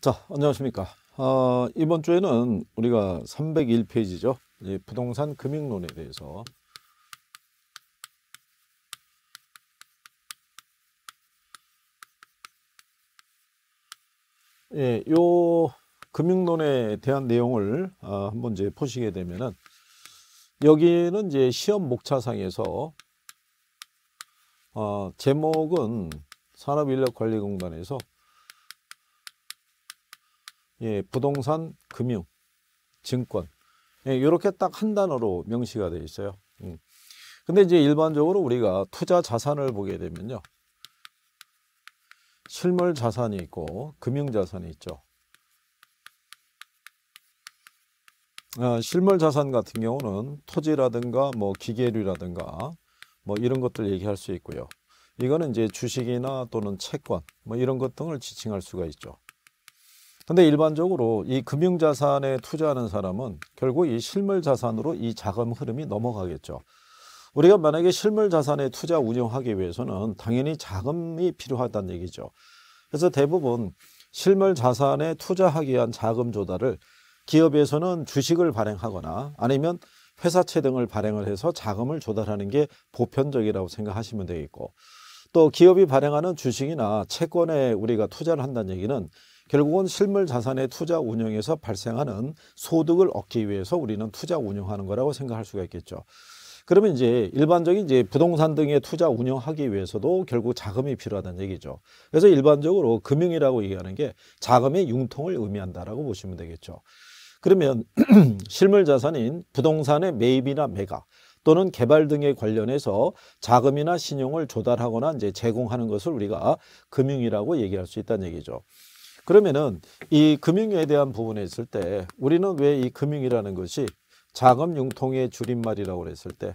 자, 안녕하십니까. 어, 이번 주에는 우리가 301페이지죠. 부동산 금융론에 대해서 예, 요 금융론에 대한 내용을 어, 한번 이제 보시게 되면은 여기는 이제 시험 목차상에서 어, 제목은 산업인력관리공단에서 예, 부동산, 금융, 증권 예, 이렇게 딱 한 단어로 명시가 되어 있어요. 음. 근데 이제 일반적으로 우리가 투자 자산을 보게 되면요. 실물 자산이 있고 금융 자산이 있죠. 아, 실물 자산 같은 경우는 토지라든가 뭐 기계류라든가 뭐 이런 것들 얘기할 수 있고요. 이거는 이제 주식이나 또는 채권 뭐 이런 것 등을 지칭할 수가 있죠. 근데 일반적으로 이 금융자산에 투자하는 사람은 결국 이 실물자산으로 이 자금 흐름이 넘어가겠죠. 우리가 만약에 실물자산에 투자 운영하기 위해서는 당연히 자금이 필요하다는 얘기죠. 그래서 대부분 실물자산에 투자하기 위한 자금 조달을 기업에서는 주식을 발행하거나 아니면 회사채 등을 발행을 해서 자금을 조달하는 게 보편적이라고 생각하시면 되겠고 또 기업이 발행하는 주식이나 채권에 우리가 투자를 한다는 얘기는 결국은 실물 자산의 투자 운영에서 발생하는 소득을 얻기 위해서 우리는 투자 운영하는 거라고 생각할 수가 있겠죠. 그러면 이제 일반적인 이제 부동산 등의 투자 운영하기 위해서도 결국 자금이 필요하다는 얘기죠. 그래서 일반적으로 금융이라고 얘기하는 게 자금의 융통을 의미한다라고 보시면 되겠죠. 그러면 실물 자산인 부동산의 매입이나 매각 또는 개발 등에 관련해서 자금이나 신용을 조달하거나 이제 제공하는 것을 우리가 금융이라고 얘기할 수 있다는 얘기죠. 그러면은 이 금융에 대한 부분에 있을 때 우리는 왜 이 금융이라는 것이 자금 융통의 줄임말이라고 그랬을 때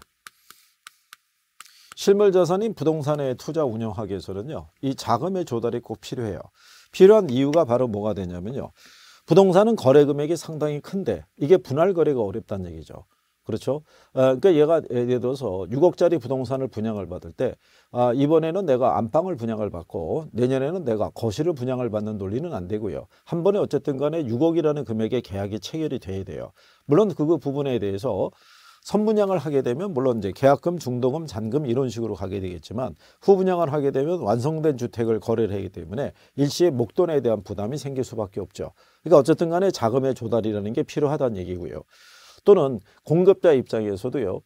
실물 자산인 부동산에 투자 운영하기 위해서는요. 이 자금의 조달이 꼭 필요해요. 필요한 이유가 바로 뭐가 되냐면요. 부동산은 거래 금액이 상당히 큰데 이게 분할 거래가 어렵다는 얘기죠. 그렇죠. 아, 그러니까 얘가 예를 들어서 6억짜리 부동산을 분양을 받을 때 아, 이번에는 내가 안방을 분양을 받고 내년에는 내가 거실을 분양을 받는 논리는 안 되고요. 한 번에 어쨌든 간에 6억이라는 금액의 계약이 체결이 돼야 돼요. 물론 그 부분에 대해서 선분양을 하게 되면 물론 이제 계약금, 중도금, 잔금 이런 식으로 가게 되겠지만 후분양을 하게 되면 완성된 주택을 거래를 하기 때문에 일시에 목돈에 대한 부담이 생길 수밖에 없죠. 그러니까 어쨌든 간에 자금의 조달이라는 게 필요하다는 얘기고요. 또는 공급자 입장에서도요.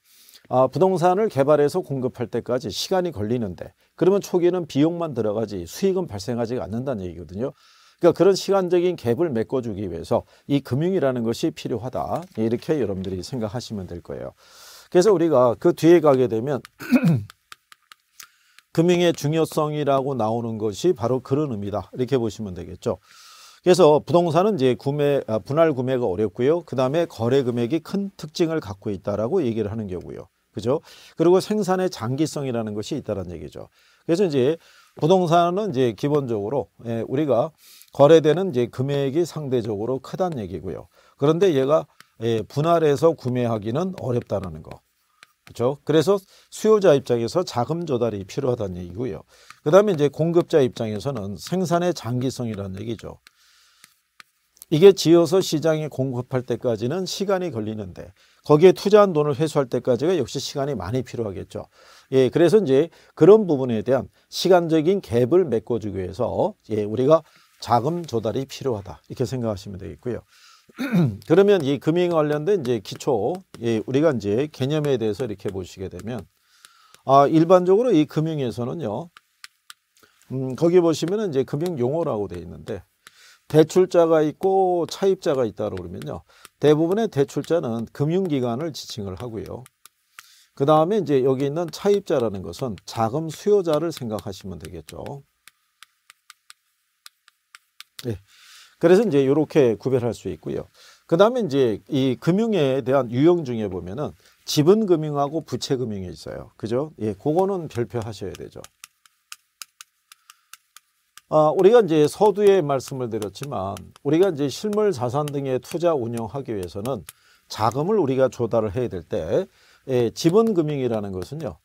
아, 부동산을 개발해서 공급할 때까지 시간이 걸리는데 그러면 초기에는 비용만 들어가지 수익은 발생하지 않는다는 얘기거든요. 그러니까 그런 시간적인 갭을 메꿔주기 위해서 이 금융이라는 것이 필요하다. 이렇게 여러분들이 생각하시면 될 거예요. 그래서 우리가 그 뒤에 가게 되면 금융의 중요성이라고 나오는 것이 바로 그런 의미다. 이렇게 보시면 되겠죠. 그래서 부동산은 이제 구매 아, 분할 구매가 어렵고요. 그다음에 거래 금액이 큰 특징을 갖고 있다라고 얘기를 하는 경우요. 그죠? 그리고 생산의 장기성이라는 것이 있다는 얘기죠. 그래서 이제 부동산은 이제 기본적으로 예, 우리가 거래되는 이제 금액이 상대적으로 크다는 얘기고요. 그런데 얘가 예, 분할해서 구매하기는 어렵다는 거. 그렇죠? 그래서 수요자 입장에서 자금 조달이 필요하다는 얘기고요. 그다음에 이제 공급자 입장에서는 생산의 장기성이라는 얘기죠. 이게 지어서 시장에 공급할 때까지는 시간이 걸리는데 거기에 투자한 돈을 회수할 때까지가 역시 시간이 많이 필요하겠죠. 예, 그래서 이제 그런 부분에 대한 시간적인 갭을 메꿔주기 위해서 예, 우리가 자금 조달이 필요하다 이렇게 생각하시면 되겠고요. 그러면 이 금융 관련된 이제 기초 예, 우리가 이제 개념에 대해서 이렇게 보시게 되면 아, 일반적으로 이 금융에서는요. 음, 거기 보시면은 이제 금융 용어라고 되어 있는데 대출자가 있고 차입자가 있다 그러면요. 대부분의 대출자는 금융기관을 지칭을 하고요. 그 다음에 이제 여기 있는 차입자라는 것은 자금 수요자를 생각하시면 되겠죠. 네. 그래서 이제 이렇게 구별할 수 있고요. 그 다음에 이제 이 금융에 대한 유형 중에 보면은 지분금융하고 부채금융이 있어요. 그죠? 예, 그거는 별표하셔야 되죠. 아, 우리가 이제 서두에 말씀을 드렸지만 우리가 이제 실물 자산 등의 투자 운영하기 위해서는 자금을 우리가 조달을 해야 될때 예, 지분금융이라는 것은요.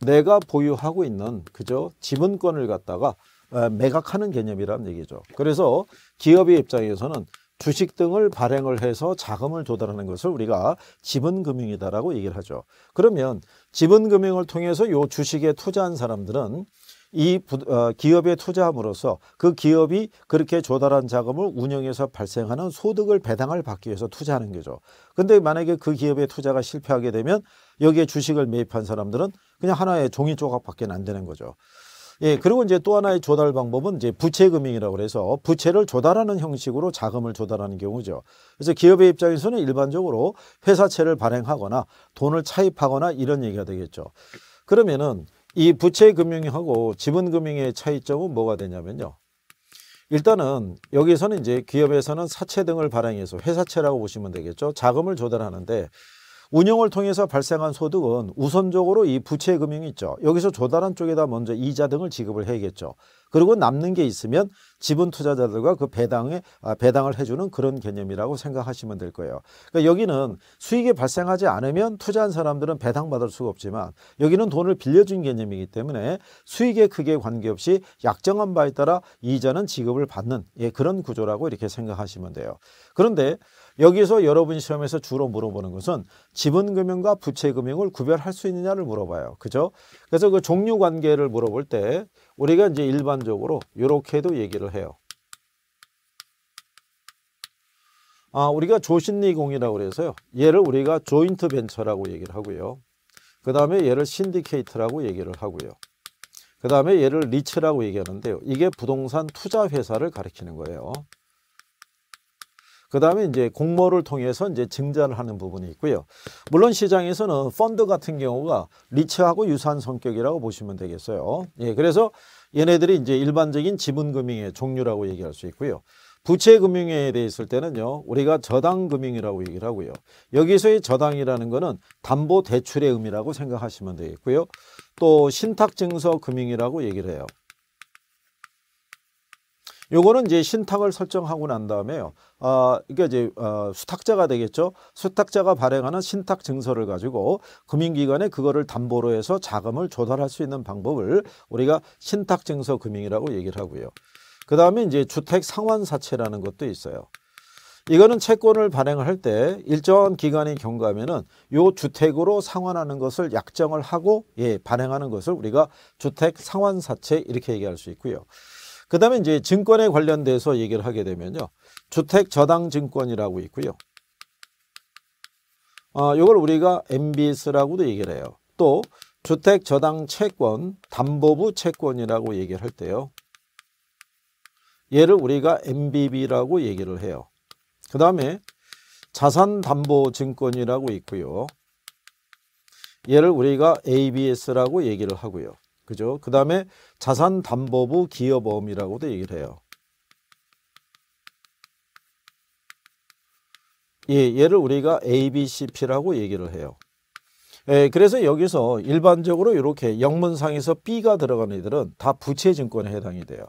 내가 보유하고 있는 그저 지분권을 갖다가 어, 매각하는 개념이라는 얘기죠. 그래서 기업의 입장에서는 주식 등을 발행을 해서 자금을 조달하는 것을 우리가 지분금융이다라고 얘기를 하죠. 그러면 지분금융을 통해서 요 주식에 투자한 사람들은 이 어, 기업에 투자함으로써 그 기업이 그렇게 조달한 자금을 운영해서 발생하는 소득을 배당을 받기 위해서 투자하는 거죠. 근데 만약에 그 기업의 투자가 실패하게 되면 여기에 주식을 매입한 사람들은 그냥 하나의 종이 조각밖에 안 되는 거죠. 예, 그리고 이제 또 하나의 조달 방법은 이제 부채금융이라고 해서 부채를 조달하는 형식으로 자금을 조달하는 경우죠. 그래서 기업의 입장에서는 일반적으로 회사채를 발행하거나 돈을 차입하거나 이런 얘기가 되겠죠. 그러면은 이 부채 금융하고 지분 금융의 차이점은 뭐가 되냐면요. 일단은 여기서는 이제 기업에서는 사채 등을 발행해서 회사채라고 보시면 되겠죠. 자금을 조달하는데 운영을 통해서 발생한 소득은 우선적으로 이 부채 금융이 있죠. 여기서 조달한 쪽에다 먼저 이자 등을 지급을 해야겠죠. 그리고 남는 게 있으면 지분 투자자들과 그 배당에 아, 배당을 해주는 그런 개념이라고 생각하시면 될 거예요. 그러니까 여기는 수익이 발생하지 않으면 투자한 사람들은 배당받을 수가 없지만 여기는 돈을 빌려준 개념이기 때문에 수익의 크기에 관계없이 약정한 바에 따라 이자는 지급을 받는 예, 그런 구조라고 이렇게 생각하시면 돼요. 그런데 여기서 여러분 이 시험에서 주로 물어보는 것은 지분금융과 부채금융을 구별할 수 있느냐를 물어봐요. 그죠? 그래서 그 종류관계를 물어볼 때 우리가 이제 일반적으로 이렇게도 얘기를 해요. 아, 우리가 조신리공이라고 해서요 얘를 우리가 조인트 벤처라고 얘기를 하고요. 그 다음에 얘를 신디케이트라고 얘기를 하고요. 그 다음에 얘를 리츠라고 얘기하는데요. 이게 부동산 투자 회사를 가리키는 거예요. 그 다음에 이제 공모를 통해서 이제 증자를 하는 부분이 있고요. 물론 시장에서는 펀드 같은 경우가 리츠하고 유사한 성격이라고 보시면 되겠어요. 예, 그래서 얘네들이 이제 일반적인 지분금융의 종류라고 얘기할 수 있고요. 부채금융에 대해 있을 때는요. 우리가 저당금융이라고 얘기를 하고요. 여기서의 저당이라는 거는 담보대출의 의미라고 생각하시면 되겠고요. 또 신탁증서금융이라고 얘기를 해요. 요거는 이제 신탁을 설정하고 난 다음에요. 아, 이게 이제 어, 수탁자가 되겠죠. 수탁자가 발행하는 신탁 증서를 가지고 금융기관에 그거를 담보로 해서 자금을 조달할 수 있는 방법을 우리가 신탁 증서 금융이라고 얘기를 하고요. 그 다음에 이제 주택 상환 사채라는 것도 있어요. 이거는 채권을 발행할 때 일정한 기간이 경과하면은 요 주택으로 상환하는 것을 약정을 하고 예, 발행하는 것을 우리가 주택 상환 사채 이렇게 얘기할 수 있고요. 그 다음에 이제 증권에 관련돼서 얘기를 하게 되면요. 주택 저당 증권이라고 있고요. 아, 어, 이걸 우리가 MBS라고도 얘기를 해요. 또 주택 저당 채권, 담보부 채권이라고 얘기를 할 때요. 얘를 우리가 MBB라고 얘기를 해요. 그 다음에 자산담보증권이라고 있고요. 얘를 우리가 ABS라고 얘기를 하고요. 그죠? 그 다음에 자산담보부 기여보험이라고도 얘기를 해요. 예, 얘를 우리가 ABCP라고 얘기를 해요. 예, 그래서 여기서 일반적으로 이렇게 영문상에서 B가 들어간는 애들은 다 부채증권에 해당이 돼요.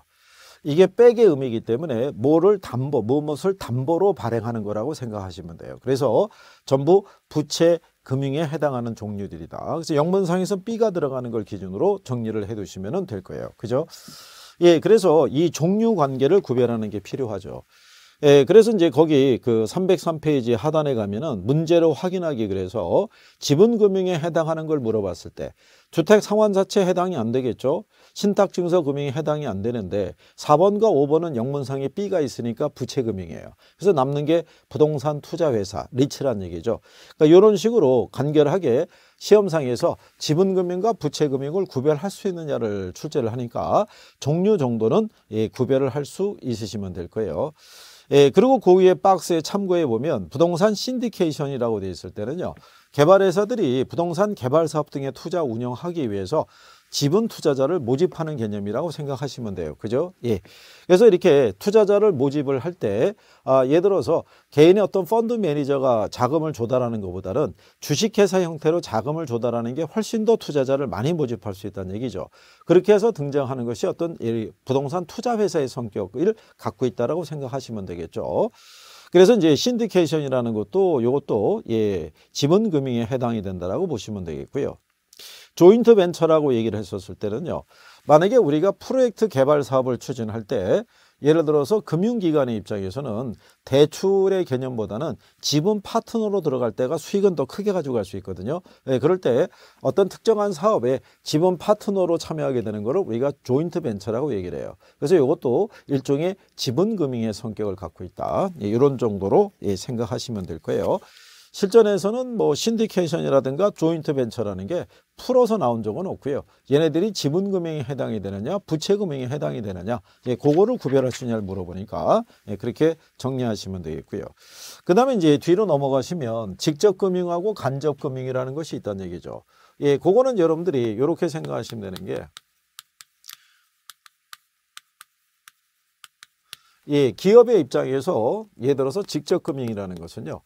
이게 백의 의미이기 때문에 뭐를 담보, 무엇을 뭐, 뭐, 담보로 발행하는 거라고 생각하시면 돼요. 그래서 전부 부채 금융에 해당하는 종류들이다. 그래서 영문상에서 B가 들어가는 걸 기준으로 정리를 해두시면 될 거예요. 그죠? 예, 그래서 이 종류 관계를 구별하는 게 필요하죠. 예, 그래서 이제 거기 그 303페이지 하단에 가면은 문제로 확인하기 그래서 지분금융에 해당하는 걸 물어봤을 때 주택 상환 자체 해당이 안 되겠죠. 신탁증서 금융에 해당이 안 되는데 4번과 5번은 영문상에 B가 있으니까 부채금융이에요. 그래서 남는 게 부동산 투자회사 리츠란 얘기죠. 그러니까 이런 식으로 간결하게 시험상에서 지분금융과 부채금융을 구별할 수 있느냐를 출제를 하니까 종류 정도는 예, 구별을 할 수 있으시면 될 거예요. 예, 그리고 그 위에 박스에 참고해 보면 부동산 신디케이션이라고 되어 있을 때는요. 개발회사들이 부동산 개발 사업 등에 투자 운영하기 위해서 지분 투자자를 모집하는 개념이라고 생각하시면 돼요. 그죠? 예. 그래서 이렇게 투자자를 모집을 할 때, 아, 예를 들어서 개인의 어떤 펀드 매니저가 자금을 조달하는 것보다는 주식회사 형태로 자금을 조달하는 게 훨씬 더 투자자를 많이 모집할 수 있다는 얘기죠. 그렇게 해서 등장하는 것이 어떤 부동산 투자회사의 성격을 갖고 있다라고 생각하시면 되겠죠. 그래서 이제 신디케이션이라는 것도 이것도 예, 지분 금융에 해당이 된다라고 보시면 되겠고요. 조인트 벤처라고 얘기를 했었을 때는요. 만약에 우리가 프로젝트 개발 사업을 추진할 때 예를 들어서 금융기관의 입장에서는 대출의 개념보다는 지분 파트너로 들어갈 때가 수익은 더 크게 가져갈 수 있거든요. 네, 그럴 때 어떤 특정한 사업에 지분 파트너로 참여하게 되는 것을 우리가 조인트 벤처라고 얘기를 해요. 그래서 이것도 일종의 지분금융의 성격을 갖고 있다. 예, 이런 정도로 예, 생각하시면 될 거예요. 실전에서는 뭐 신디케이션이라든가 조인트 벤처라는 게 풀어서 나온 적은 없고요. 얘네들이 지분금융에 해당이 되느냐 부채금융에 해당이 되느냐 예, 그거를 구별할 수 있냐를 물어보니까 예, 그렇게 정리하시면 되겠고요. 그 다음에 이제 뒤로 넘어가시면 직접금융하고 간접금융이라는 것이 있다는 얘기죠. 예, 그거는 여러분들이 이렇게 생각하시면 되는 게 예, 기업의 입장에서 예를 들어서 직접금융이라는 것은요.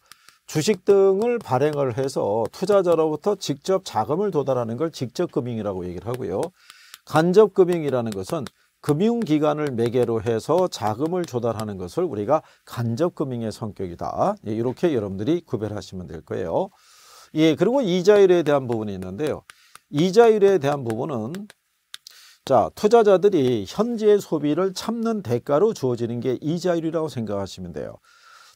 주식 등을 발행을 해서 투자자로부터 직접 자금을 도달하는 걸 직접금융이라고 얘기를 하고요. 간접금융이라는 것은 금융기관을 매개로 해서 자금을 조달하는 것을 우리가 간접금융의 성격이다. 예, 이렇게 여러분들이 구별하시면 될 거예요. 예, 그리고 이자율에 대한 부분이 있는데요. 이자율에 대한 부분은 자 투자자들이 현재의 소비를 참는 대가로 주어지는 게 이자율이라고 생각하시면 돼요.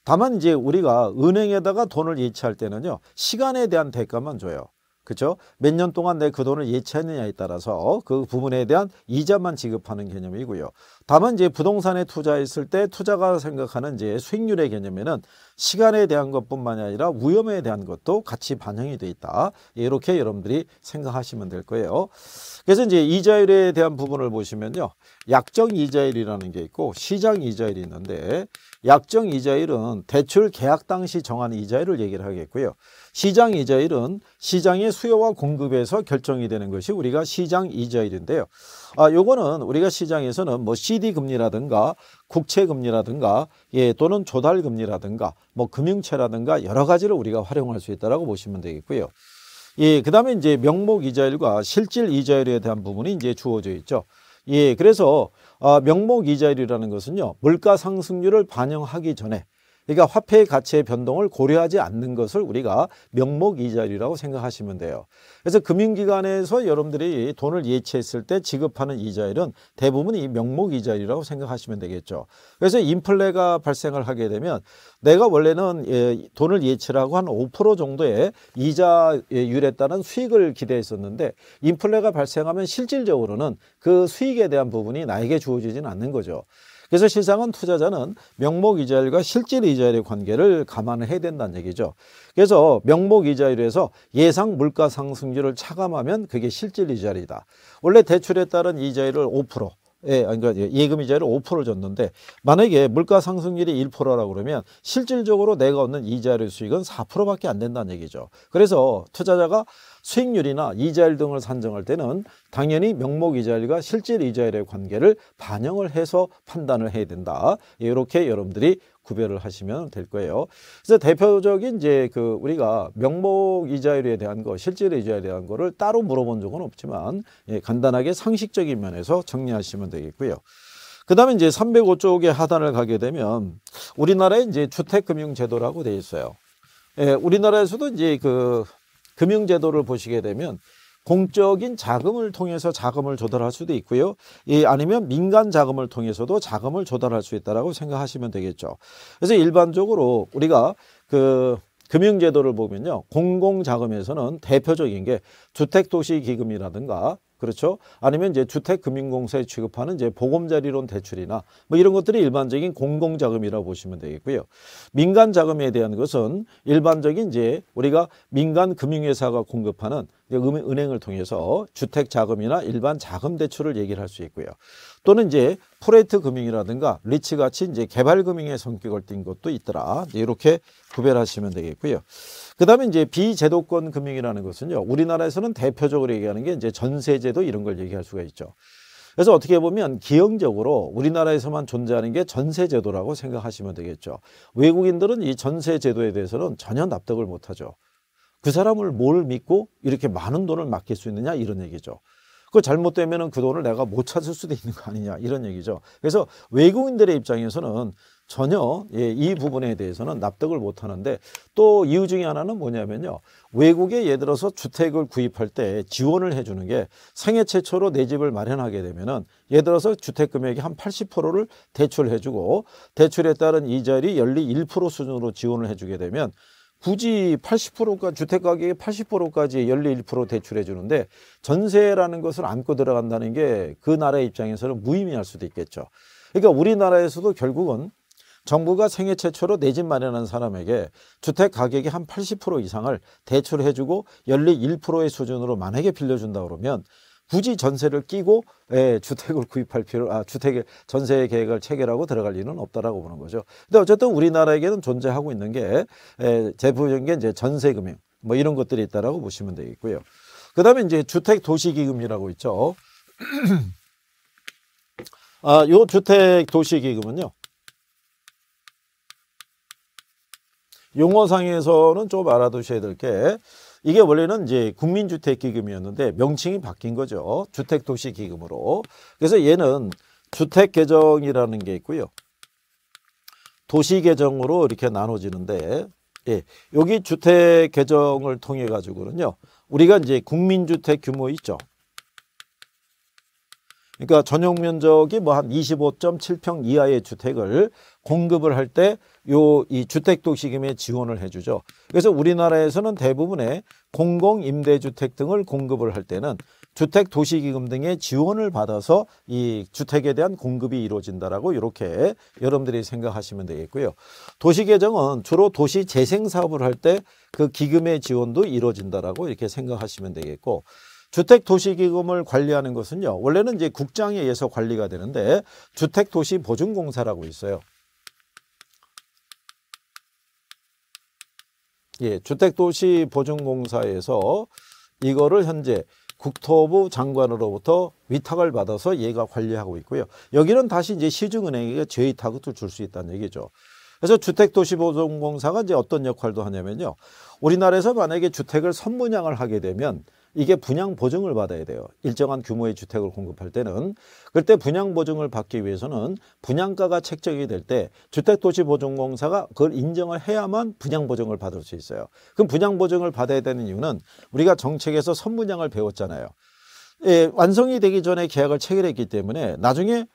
다만 이제 우리가 은행에다가 돈을 예치할 때는요. 시간에 대한 대가만 줘요. 그렇죠? 몇 년 동안 내 그 돈을 예치했느냐에 따라서 그 부분에 대한 이자만 지급하는 개념이고요. 다만 이제 부동산에 투자했을 때 투자가 생각하는 이제 수익률의 개념에는 시간에 대한 것뿐만이 아니라 위험에 대한 것도 같이 반영이 되어 있다. 이렇게 여러분들이 생각하시면 될 거예요. 그래서 이제 이자율에 대한 부분을 보시면요. 약정 이자율이라는 게 있고 시장 이자율이 있는데 약정 이자율은 대출 계약 당시 정한 이자율을 얘기를 하겠고요. 시장 이자율은 시장의 수요와 공급에서 결정이 되는 것이 우리가 시장 이자율인데요. 아, 요거는 우리가 시장에서는 뭐 CD 금리라든가 국채 금리라든가 예, 또는 조달 금리라든가 뭐 금융채라든가 여러 가지를 우리가 활용할 수 있다라고 보시면 되겠고요. 예, 그다음에 이제 명목 이자율과 실질 이자율에 대한 부분이 이제 주어져 있죠. 예, 그래서 아, 명목 이자율이라는 것은요. 물가 상승률을 반영하기 전에 그러니까 화폐의 가치의 변동을 고려하지 않는 것을 우리가 명목이자율이라고 생각하시면 돼요. 그래서 금융기관에서 여러분들이 돈을 예치했을 때 지급하는 이자율은 대부분 이 명목이자율이라고 생각하시면 되겠죠. 그래서 인플레가 발생을 하게 되면 내가 원래는 예, 돈을 예치라고 한 5% 정도의 이자율에 따른 수익을 기대했었는데 인플레가 발생하면 실질적으로는 그 수익에 대한 부분이 나에게 주어지지는 않는 거죠. 그래서 실상은 투자자는 명목 이자율과 실질 이자율의 관계를 감안해야 된다는 얘기죠. 그래서 명목 이자율에서 예상 물가 상승률을 차감하면 그게 실질 이자율이다. 원래 대출에 따른 이자율을 5%. 예, 그러니까 예, 예금 이자율을5% 줬는데 만약에 물가 상승률이 1%라고 그러면 실질적으로 내가 얻는 이자율 수익은 4%밖에 안 된다는 얘기죠. 그래서 투자자가 수익률이나 이자율 등을 산정할 때는 당연히 명목 이자율과 실질 이자율의 관계를 반영을 해서 판단을 해야 된다. 이렇게 여러분들이 구별을 하시면 될 거예요. 그래서 대표적인 이제 그 우리가 명목 이자율에 대한 거, 실질 이자율에 대한 거를 따로 물어본 적은 없지만 예, 간단하게 상식적인 면에서 정리하시면 되겠고요. 그다음에 이제 305쪽의 하단을 가게 되면 우리나라의 이제 주택 금융 제도라고 되어 있어요. 예, 우리나라에서도 이제 그 금융제도를 보시게 되면 공적인 자금을 통해서 자금을 조달할 수도 있고요. 예, 아니면 민간 자금을 통해서도 자금을 조달할 수 있다라고 생각하시면 되겠죠. 그래서 일반적으로 우리가 그 금융제도를 보면요. 공공자금에서는 대표적인 게 주택도시기금이라든가 그렇죠? 아니면 이제 주택금융공사에 취급하는 이제 보금자리론 대출이나 뭐 이런 것들이 일반적인 공공자금이라고 보시면 되겠고요. 민간 자금에 대한 것은 일반적인 이제 우리가 민간 금융회사가 공급하는 음, 은행을 통해서 주택 자금이나 일반 자금 대출을 얘기를 할 수 있고요. 또는 이제 프레이트 금융이라든가 리치 같이 이제 개발 금융의 성격을 띈 것도 있더라. 이렇게 구별하시면 되겠고요. 그다음에 이제 비제도권 금융이라는 것은요. 우리나라에서는 대표적으로 얘기하는 게 이제 전세제도 이런 걸 얘기할 수가 있죠. 그래서 어떻게 보면 기형적으로 우리나라에서만 존재하는 게 전세제도라고 생각하시면 되겠죠. 외국인들은 이 전세제도에 대해서는 전혀 납득을 못하죠. 그 사람을 뭘 믿고 이렇게 많은 돈을 맡길 수 있느냐 이런 얘기죠. 그거 잘못되면 그 돈을 내가 못 찾을 수도 있는 거 아니냐 이런 얘기죠. 그래서 외국인들의 입장에서는 전혀 예, 이 부분에 대해서는 납득을 못 하는데 또 이유 중에 하나는 뭐냐면요. 외국에 예를 들어서 주택을 구입할 때 지원을 해주는 게 생애 최초로 내 집을 마련하게 되면은 예를 들어서 주택 금액의 한 80%를 대출해주고 대출에 따른 이자율이 연리 1% 수준으로 지원을 해주게 되면 굳이 8 0지 주택 가격의 80%까지 연리 1% 대출해 주는데 전세라는 것을 안고 들어간다는 게 그 나라의 입장에서는 무의미할 수도 있겠죠. 그러니까 우리나라에서도 결국은 정부가 생애 최초로 내 집 마련한 사람에게 주택 가격의 한 80% 이상을 대출해 주고 연리 1%의 수준으로 만약에 빌려준다 그러면 굳이 전세를 끼고 예, 주택을 구입할 필요 아 주택 의 전세 계획을 체결하고 들어갈 일은 없다라고 보는 거죠. 근데 어쨌든 우리나라에게는 존재하고 있는 게 예, 대부적인게 이제 전세 금융 뭐 이런 것들이 있다라고 보시면 되겠고요. 그다음에 이제 주택 도시 기금이라고 있죠. 아, 요 주택 도시 기금은요. 용어상에서는 좀 알아두셔야 될게 이게 원래는 이제 국민주택기금이었는데 명칭이 바뀐 거죠. 주택도시기금으로. 그래서 얘는 주택개정이라는 게 있고요. 도시개정으로 이렇게 나눠지는데 예, 여기 주택개정을 통해 가지고는요. 우리가 이제 국민주택 규모 있죠. 그러니까 전용 면적이 뭐 한 25.7평 이하의 주택을 공급을 할때 요이주택도시금의 지원을 해주죠. 그래서 우리나라에서는 대부분의 공공임대주택 등을 공급을 할 때는 주택 도시 기금 등의 지원을 받아서 이 주택에 대한 공급이 이루어진다라고 이렇게 여러분들이 생각하시면 되겠고요. 도시 계정은 주로 도시 재생 사업을 할 때 그 기금의 지원도 이루어진다라고 이렇게 생각하시면 되겠고 주택 도시 기금을 관리하는 것은요. 원래는 이제 국장에 의해서 관리가 되는데 주택 도시 보증공사라고 있어요. 예, 주택도시보증공사에서 이거를 현재 국토부 장관으로부터 위탁을 받아서 얘가 관리하고 있고요. 여기는 다시 이제 시중은행에게 재위탁을 줄 수 있다는 얘기죠. 그래서 주택도시보증공사가 이제 어떤 역할도 하냐면요. 우리나라에서 만약에 주택을 선분양을 하게 되면 이게 분양 보증을 받아야 돼요. 일정한 규모의 주택을 공급할 때는 그때 분양 보증을 받기 위해서는 분양가가 책정이 될 때 주택도시보증공사가 그걸 인정을 해야만 분양 보증을 받을 수 있어요. 그럼 분양 보증을 받아야 되는 이유는 우리가 정책에서 선분양을 배웠잖아요. 예, 완성이 되기 전에 계약을 체결했기 때문에 나중에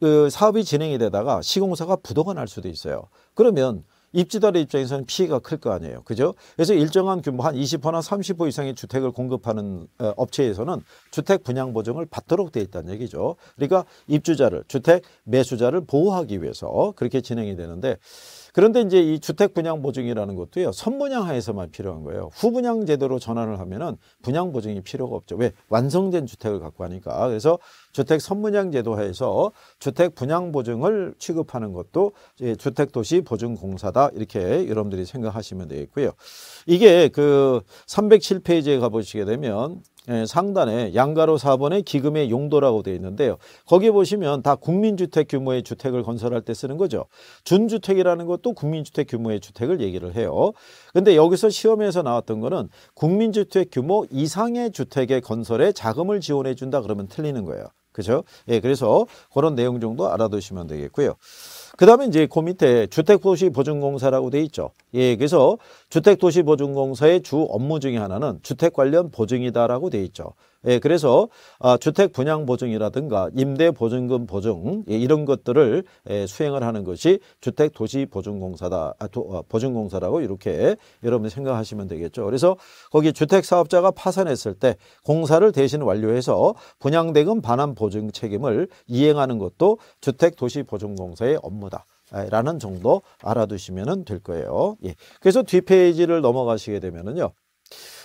그 사업이 진행이 되다가 시공사가 부도가 날 수도 있어요. 그러면 입지자들 입장에서는 피해가 클 거 아니에요. 그죠? 그래서 일정한 규모 한 20호나 30호 이상의 주택을 공급하는 어, 업체에서는 주택 분양 보증을 받도록 돼 있다는 얘기죠. 그러니까 입주자를 주택 매수자를 보호하기 위해서 그렇게 진행이 되는데 그런데 이제 이 주택 분양 보증이라는 것도요. 선분양 하에서만 필요한 거예요. 후분양 제도로 전환을 하면은 분양 보증이 필요가 없죠. 왜? 완성된 주택을 갖고 하니까. 그래서 주택 선분양 제도 하에서 주택 분양 보증을 취급하는 것도 주택 도시 보증 공사다 이렇게 여러분들이 생각하시면 되겠고요. 이게 그 307페이지에 가 보시게 되면 예, 상단에 양가로 4번에 기금의 용도라고 되어 있는데요. 거기 보시면 다 국민주택 규모의 주택을 건설할 때 쓰는 거죠. 준주택이라는 것도 국민주택 규모의 주택을 얘기를 해요. 근데 여기서 시험에서 나왔던 거는 국민주택 규모 이상의 주택의 건설에 자금을 지원해 준다 그러면 틀리는 거예요. 그죠? 예, 그래서 그런 내용 정도 알아두시면 되겠고요. 그 다음에 이제 그 밑에 주택도시보증공사라고 돼 있죠. 예, 그래서 주택도시보증공사의 주 업무 중의 하나는 주택 관련 보증이다라고 돼 있죠. 예, 그래서 아, 주택 분양 보증이라든가 임대 보증금 보증 예, 이런 것들을 예, 수행을 하는 것이 주택 도시 보증공사다 아, 어, 보증공사라고 이렇게 여러분 생각하시면 되겠죠. 그래서 거기 주택 사업자가 파산했을 때 공사를 대신 완료해서 분양대금 반환 보증 책임을 이행하는 것도 주택 도시 보증공사의 업무다. 아, 라는 정도 알아두시면 될 거예요. 예. 그래서 뒷페이지를 넘어가시게 되면요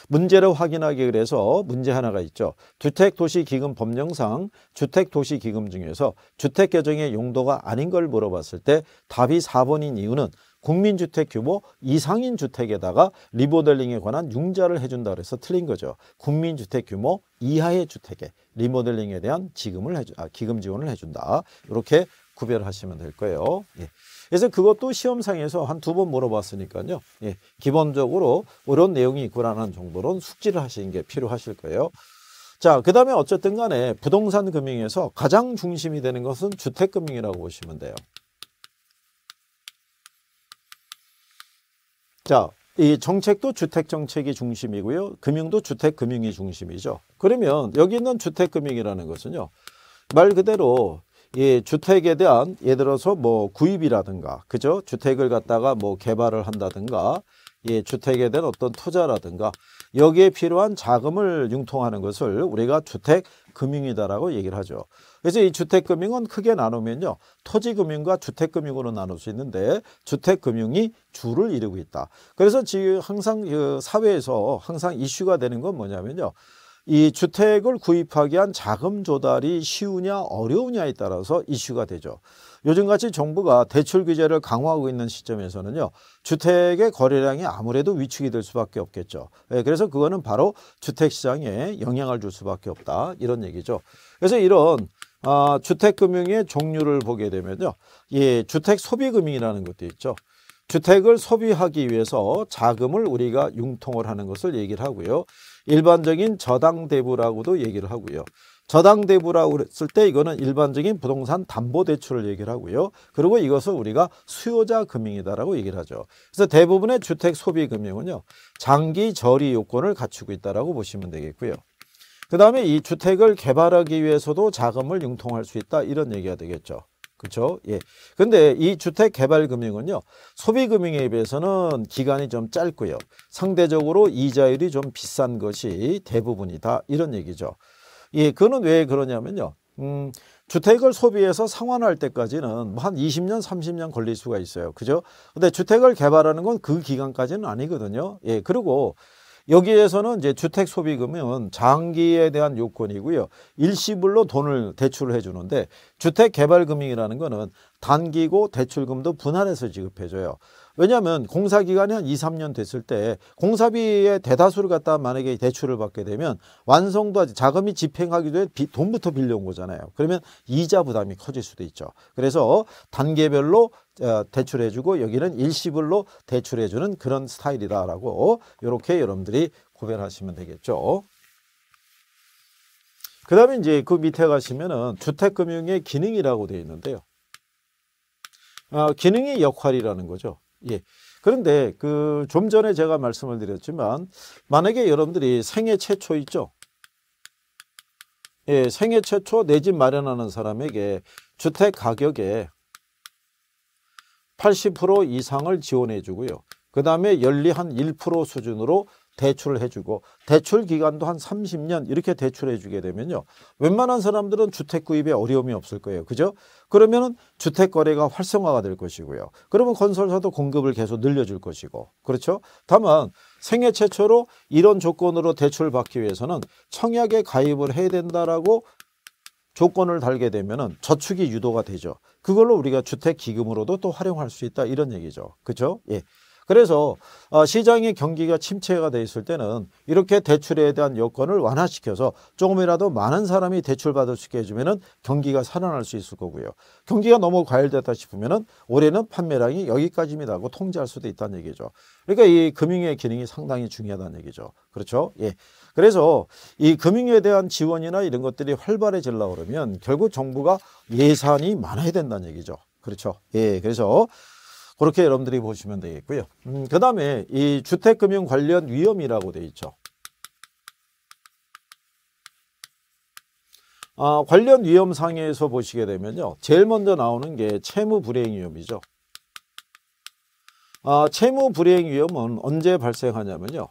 문제를 확인하기 위해서 문제 하나가 있죠. 주택도시기금 법령상 주택도시기금 중에서 주택계정의 용도가 아닌 걸 물어봤을 때 답이 4번인 이유는 국민주택 규모 이상인 주택에다가 리모델링에 관한 융자를 해준다 그래서 틀린 거죠. 국민주택 규모 이하의 주택에 리모델링에 대한 지금을 해주, 아, 기금 지원을 해준다. 이렇게 구별하시면 될 거예요. 예. 그래서 그것도 시험상에서 한 두 번 물어봤으니까요. 예, 기본적으로 이런 내용이 있구라는 정도는 숙지를 하시는 게 필요하실 거예요. 자, 그 다음에 어쨌든 간에 부동산 금융에서 가장 중심이 되는 것은 주택금융이라고 보시면 돼요. 자, 이 정책도 주택 정책이 중심이고요. 금융도 주택 금융이 중심이죠. 그러면 여기 있는 주택 금융이라는 것은요. 말 그대로 이 예, 주택에 대한 예를 들어서 뭐 구입이라든가 그죠 주택을 갖다가 뭐 개발을 한다든가 이 예, 주택에 대한 어떤 투자라든가 여기에 필요한 자금을 융통하는 것을 우리가 주택금융이다라고 얘기를 하죠. 그래서 이 주택금융은 크게 나누면요. 토지금융과 주택금융으로 나눌 수 있는데 주택금융이 주를 이루고 있다. 그래서 지금 항상 그 사회에서 항상 이슈가 되는 건 뭐냐면요. 이 주택을 구입하기 위한 자금 조달이 쉬우냐 어려우냐에 따라서 이슈가 되죠. 요즘같이 정부가 대출 규제를 강화하고 있는 시점에서는요. 주택의 거래량이 아무래도 위축이 될 수밖에 없겠죠. 예, 그래서 그거는 바로 주택시장에 영향을 줄 수밖에 없다 이런 얘기죠. 그래서 이런 아, 주택금융의 종류를 보게 되면요. 예, 주택소비금융이라는 것도 있죠. 주택을 소비하기 위해서 자금을 우리가 융통을 하는 것을 얘기를 하고요. 일반적인 저당 대부라고도 얘기를 하고요. 저당 대부라고 했을 때 이거는 일반적인 부동산 담보 대출을 얘기를 하고요. 그리고 이것을 우리가 수요자 금융이다라고 얘기를 하죠. 그래서 대부분의 주택 소비 금융은요. 장기 저리 요건을 갖추고 있다라고 보시면 되겠고요. 그다음에 이 주택을 개발하기 위해서도 자금을 융통할 수 있다 이런 얘기가 되겠죠. 그렇죠? 예. 근데 이 주택 개발 금융은요. 소비 금융에 비해서는 기간이 좀 짧고요. 상대적으로 이자율이 좀 비싼 것이 대부분이다. 이런 얘기죠. 예, 그거는 왜 그러냐면요. 음, 주택을 소비해서 상환할 때까지는 뭐한 20년, 30년 걸릴 수가 있어요. 그죠? 근데 주택을 개발하는 건 그 기간까지는 아니거든요. 예, 그리고 여기에서는 이제 주택 소비금은 장기에 대한 요건이고요. 일시불로 돈을 대출을 해주는데 주택 개발금융이라는 거는 단기고 대출금도 분할해서 지급해줘요. 왜냐하면 공사 기간이 한 2, 3년 됐을 때 공사비의 대다수를 갖다 만약에 대출을 받게 되면 완성도 하지 자금이 집행하기도 에 돈부터 빌려온 거잖아요. 그러면 이자 부담이 커질 수도 있죠. 그래서 단계별로 어, 대출해주고 여기는 일시불로 대출해주는 그런 스타일이다라고 이렇게 여러분들이 구별하시면 되겠죠. 그 다음에 이제 그 밑에 가시면은 주택금융의 기능이라고 되어 있는데요. 어, 기능의 역할이라는 거죠. 예. 그런데 그 좀 전에 제가 말씀을 드렸지만 만약에 여러분들이 생애 최초 있죠. 예, 생애 최초 내 집 마련하는 사람에게 주택 가격에80% 이상을 지원해 주고요. 그 다음에 연리 한 1% 수준으로 대출을 해주고 대출 기간도 한 30년 이렇게 대출해 주게 되면요. 웬만한 사람들은 주택 구입에 어려움이 없을 거예요. 그죠? 그러면은 주택 거래가 활성화가 될 것이고요. 그러면 건설사도 공급을 계속 늘려 줄 것이고. 그렇죠? 다만 생애 최초로 이런 조건으로 대출을 받기 위해서는 청약에 가입을 해야 된다라고 조건을 달게 되면은 저축이 유도가 되죠. 그걸로 우리가 주택 기금으로도 또 활용할 수 있다 이런 얘기죠. 그죠? 예. 그래서 어, 시장의 경기가 침체가 돼 있을 때는 이렇게 대출에 대한 여건을 완화시켜서 조금이라도 많은 사람이 대출받을 수 있게 해주면은 경기가 살아날 수 있을 거고요. 경기가 너무 과열됐다 싶으면 올해는 판매량이 여기까지입니다 하고 통제할 수도 있다는 얘기죠. 그러니까 이 금융의 기능이 상당히 중요하다는 얘기죠. 그렇죠? 예. 그래서 이 금융에 대한 지원이나 이런 것들이 활발해질라 그러면 결국 정부가 예산이 많아야 된다는 얘기죠. 그렇죠. 예. 그래서 그렇게 여러분들이 보시면 되겠고요. 음, 그 다음에 이 주택금융 관련 위험이라고 되어 있죠. 아, 관련 위험 상에서 보시게 되면요. 제일 먼저 나오는 게 채무 불이행 위험이죠. 아, 채무 불이행 위험은 언제 발생하냐면요.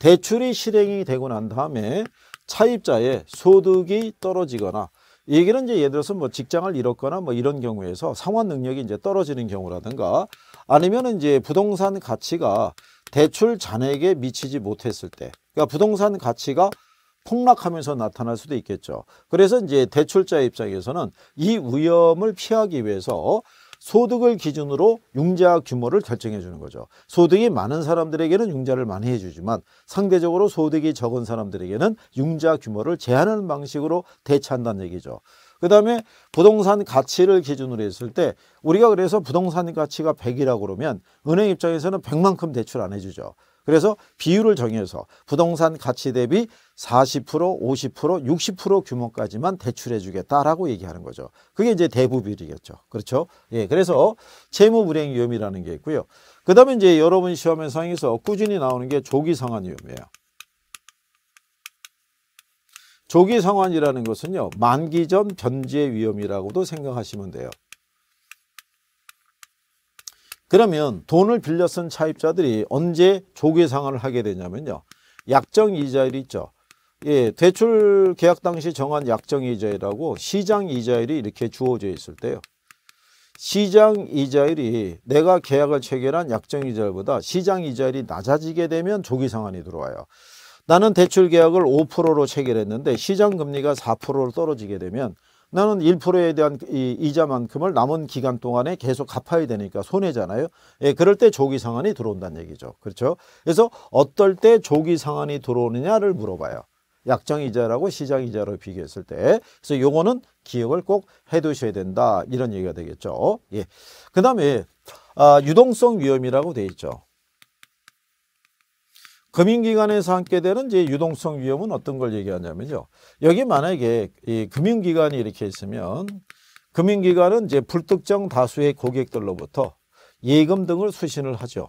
대출이 실행이 되고 난 다음에 차입자의 소득이 떨어지거나 얘기는 이제 예를 들어서 뭐 직장을 잃었거나 뭐 이런 경우에서 상환 능력이 이제 떨어지는 경우라든가 아니면 이제 부동산 가치가 대출 잔액에 미치지 못했을 때 그러니까 부동산 가치가 폭락하면서 나타날 수도 있겠죠. 그래서 이제 대출자 입장에서는 이 위험을 피하기 위해서 소득을 기준으로 융자 규모를 결정해 주는 거죠. 소득이 많은 사람들에게는 융자를 많이 해주지만 상대적으로 소득이 적은 사람들에게는 융자 규모를 제한하는 방식으로 대체한다는 얘기죠. 그 다음에 부동산 가치를 기준으로 했을 때 우리가 그래서 부동산 가치가 100이라고 그러면 은행 입장에서는 100만큼 대출 안 해주죠. 그래서 비율을 정해서 부동산 가치 대비 40%, 50%, 60% 규모까지만 대출해 주겠다라고 얘기하는 거죠. 그게 이제 대부비율이겠죠. 그렇죠? 예. 그래서 채무 불행 위험이라는 게 있고요. 그다음에 이제 여러분 시험에상에서 꾸준히 나오는 게 조기 상환 위험이에요. 조기 상환이라는 것은요. 만기 전 변제 위험이라고도 생각하시면 돼요. 그러면 돈을 빌려 쓴 차입자들이 언제 조계상환을 하게 되냐면요. 약정 이자율이 있죠. 예, 대출 계약 당시 정한 약정 이자율하고 시장 이자율이 이렇게 주어져 있을 때요. 시장 이자율이 내가 계약을 체결한 약정 이자율보다 시장 이자율이 낮아지게 되면 조기 상환이 들어와요. 나는 대출 계약을 5%로 체결했는데 시장 금리가 4%로 떨어지게 되면 나는 1%에 대한 이 이자만큼을 남은 기간 동안에 계속 갚아야 되니까 손해잖아요. 예, 그럴 때 조기 상환이 들어온다는 얘기죠. 그렇죠? 그래서 어떨 때 조기 상환이 들어오느냐를 물어봐요. 약정 이자라고 시장 이자로 비교했을 때. 그래서 요거는 기억을 꼭 해 두셔야 된다. 이런 얘기가 되겠죠. 예. 그다음에 아, 유동성 위험이라고 돼 있죠. 금융기관에서 함께 되는 이제 유동성 위험은 어떤 걸 얘기하냐면요. 여기 만약에 이 금융기관이 이렇게 있으면 금융기관은 이제 불특정 다수의 고객들로부터 예금 등을 수신을 하죠.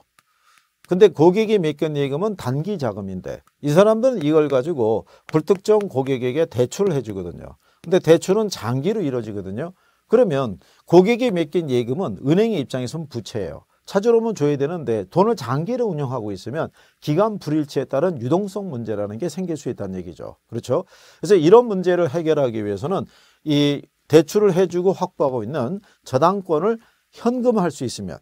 근데 고객이 맡긴 예금은 단기 자금인데 이 사람들은 이걸 가지고 불특정 고객에게 대출을 해주거든요. 근데 대출은 장기로 이루어지거든요. 그러면 고객이 맡긴 예금은 은행의 입장에선 부채예요. 찾으러오면 줘야 되는데 돈을 장기를 운영하고 있으면 기간 불일치에 따른 유동성 문제라는 게 생길 수 있다는 얘기죠. 그렇죠? 그래서 이런 문제를 해결하기 위해서는 이 대출을 해주고 확보하고 있는 저당권을 현금화할 수 있으면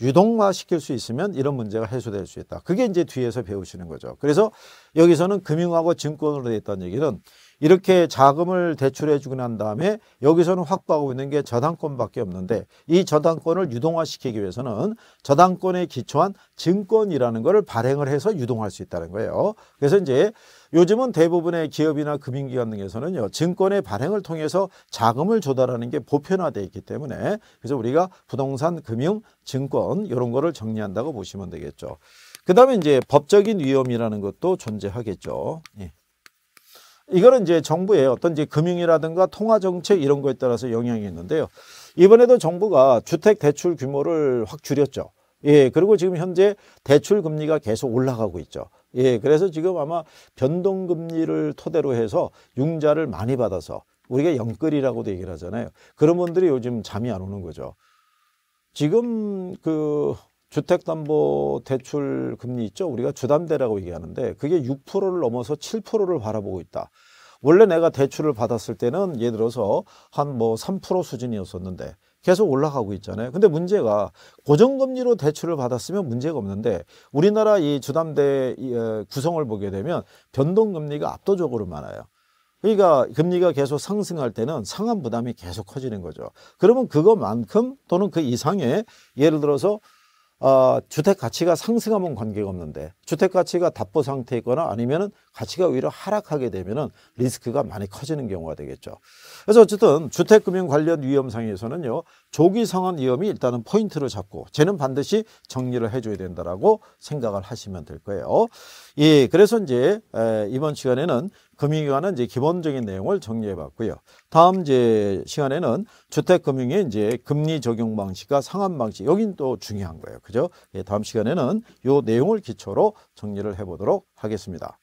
유동화 시킬 수 있으면 이런 문제가 해소될 수 있다. 그게 이제 뒤에서 배우시는 거죠. 그래서 여기서는 금융하고 증권으로 돼 있다는 얘기는 이렇게 자금을 대출해 주고 난 다음에 여기서는 확보하고 있는 게 저당권밖에 없는데 이 저당권을 유동화시키기 위해서는 저당권에 기초한 증권이라는 것을 발행을 해서 유동할 수 있다는 거예요. 그래서 이제 요즘은 대부분의 기업이나 금융기관 등에서는요 증권의 발행을 통해서 자금을 조달하는 게 보편화되어 있기 때문에 그래서 우리가 부동산, 금융, 증권 이런 거를 정리한다고 보시면 되겠죠. 그 다음에 이제 법적인 위험이라는 것도 존재하겠죠. 예. 이거는 이제 정부의 어떤 이제 금융이라든가 통화 정책 이런 거에 따라서 영향이 있는데요. 이번에도 정부가 주택 대출 규모를 확 줄였죠. 예, 그리고 지금 현재 대출 금리가 계속 올라가고 있죠. 예, 그래서 지금 아마 변동 금리를 토대로 해서 융자를 많이 받아서 우리가 영끌이라고도 얘기를 하잖아요. 그런 분들이 요즘 잠이 안 오는 거죠. 지금 그 주택담보대출 금리 있죠. 우리가 주담대라고 얘기하는데 그게 6%를 넘어서 7%를 바라보고 있다. 원래 내가 대출을 받았을 때는 예를 들어서 한 뭐 3% 수준이었었는데 계속 올라가고 있잖아요. 근데 문제가 고정금리로 대출을 받았으면 문제가 없는데 우리나라 이 주담대 어, 구성을 보게 되면 변동금리가 압도적으로 많아요. 그러니까 금리가 계속 상승할 때는 상한 부담이 계속 커지는 거죠. 그러면 그것만큼 또는 그 이상의 예를 들어서 어, 주택 가치가 상승하면 관계가 없는데 주택 가치가 답보 상태에 있거나 아니면은 가치가 오히려 하락하게 되면은 리스크가 많이 커지는 경우가 되겠죠. 그래서 어쨌든 주택 금융 관련 위험상에서는요. 조기 상환 위험이 일단은 포인트를 잡고 쟤는 반드시 정리를 해 줘야 된다라고 생각을 하시면 될 거예요. 예, 그래서 이제 이번 시간에는 금융기관은 이제 기본적인 내용을 정리해 봤고요. 다음 제 시간에는 주택금융의 이제 금리 적용 방식과 상환 방식, 여긴 또 중요한 거예요. 그죠? 예, 다음 시간에는 요 내용을 기초로 정리를 해 보도록 하겠습니다.